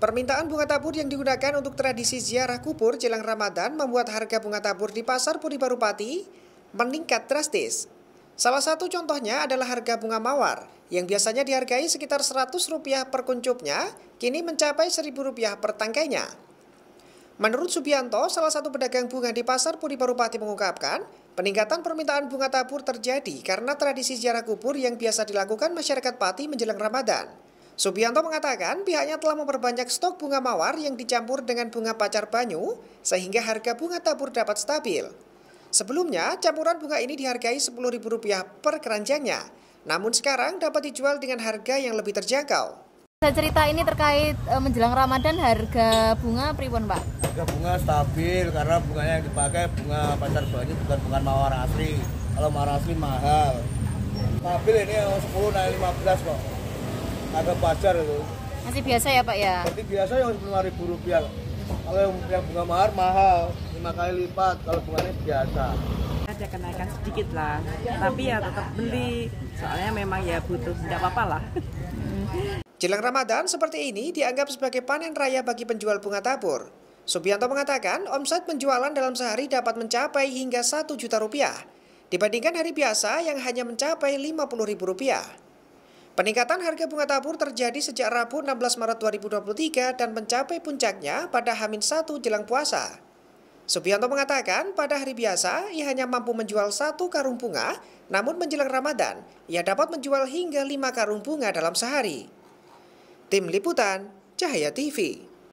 Permintaan bunga tabur yang digunakan untuk tradisi ziarah kubur jelang Ramadan membuat harga bunga tabur di pasar Puri Barupati meningkat drastis. Salah satu contohnya adalah harga bunga mawar yang biasanya dihargai sekitar Rp100 per kuncupnya, kini mencapai Rp1.000 per tangkainya. Menurut Subianto, salah satu pedagang bunga di pasar Puri Barupati mengungkapkan, peningkatan permintaan bunga tabur terjadi karena tradisi ziarah kubur yang biasa dilakukan masyarakat Pati menjelang Ramadan. Subianto mengatakan pihaknya telah memperbanyak stok bunga mawar yang dicampur dengan bunga pacar banyu sehingga harga bunga tabur dapat stabil. Sebelumnya, campuran bunga ini dihargai Rp10.000 per keranjangnya, namun sekarang dapat dijual dengan harga yang lebih terjangkau. Saya cerita ini terkait e, menjelang Ramadan harga bunga pripun, Pak? Harga bunga stabil karena bunganya yang dipakai bunga pacar banyu bukan bunga mawar asli. Kalau mawar asli mahal. Stabil ini yang 10 naik 15 pak harga pacar itu masih biasa ya pak ya seperti biasa yang lima ribu rupiah kalau yang, yang bunga mahar mahal lima kali lipat kalau bunganya biasa ada kenaikan sedikit lah tapi ya tetap beli soalnya memang ya butuh tidak apa-apa lah Jelang Ramadan seperti ini dianggap sebagai panen raya bagi penjual bunga tabur. Subianto mengatakan omset penjualan dalam sehari dapat mencapai hingga 1 juta rupiah, dibandingkan hari biasa yang hanya mencapai 50 ribu rupiah. Peningkatan harga bunga tabur terjadi sejak Rabu 16 Maret 2023 dan mencapai puncaknya pada Hamin 1 jelang puasa. Subianto mengatakan pada hari biasa ia hanya mampu menjual satu karung bunga, namun menjelang Ramadan ia dapat menjual hingga lima karung bunga dalam sehari. Tim Liputan Cahaya TV